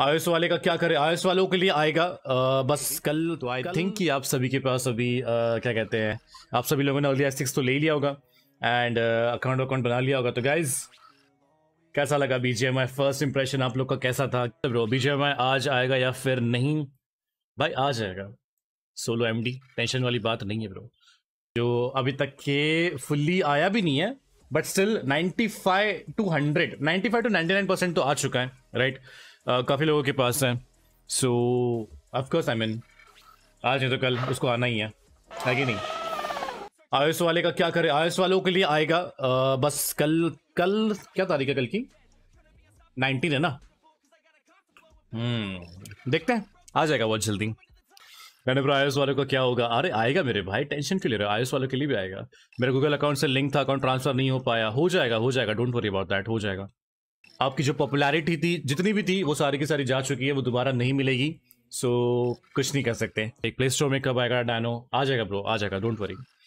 आयुष वाले का क्या करें आयुष वालों के लिए आएगा आ, बस कल तो आई थिंक कि आप सभी के पास अभी आ, क्या कहते हैं आप सभी लोगों ने अर्ली सिक्स तो ले लिया होगा एंड अकाउंट अकाउंट बना लिया होगा तो गाइज कैसा लगा बीजेएमआई फर्स्ट इंप्रेशन आप लोग का कैसा था ब्रो बीजेएमआई आज आएगा या फिर नहीं भाई आ जाएगा सोलो एमडी टेंशन वाली बात नहीं है ब्रो जो अभी तक के फुल्ली आया भी नहीं है but still 95 to 100 95 to 99 percent तो आ चुका है राइट right? uh, काफ़ी लोगों के पास है सो ऑफकोर्स आई मीन आज नहीं तो कल उसको आना ही है है कि नहीं आयुष वाले का क्या करे आयुष वालों के लिए आएगा uh, बस कल कल क्या तारीख है कल की नाइनटीन है ना हम्म देखते हैं आ जाएगा बहुत जल्दी मैंने बोला आयुष वाले को क्या होगा अरे आएगा मेरे भाई टेंशन क्यों ले रहे हो आयुष वाले के लिए भी आएगा मेरे गूगल अकाउंट से लिंक था अकाउंट ट्रांसफर नहीं हो पाया हो जाएगा हो जाएगा डोंट वरी अबाउट दैट हो जाएगा आपकी जो पॉपुलैरिटी थी जितनी भी थी वो सारी की सारी जा चुकी है वो दोबारा नहीं मिलेगी सो so, कुछ नहीं कर सकते एक प्ले स्टोर में कब आएगा डायनो आ जाएगा ब्रो आ जाएगा डोंट वरी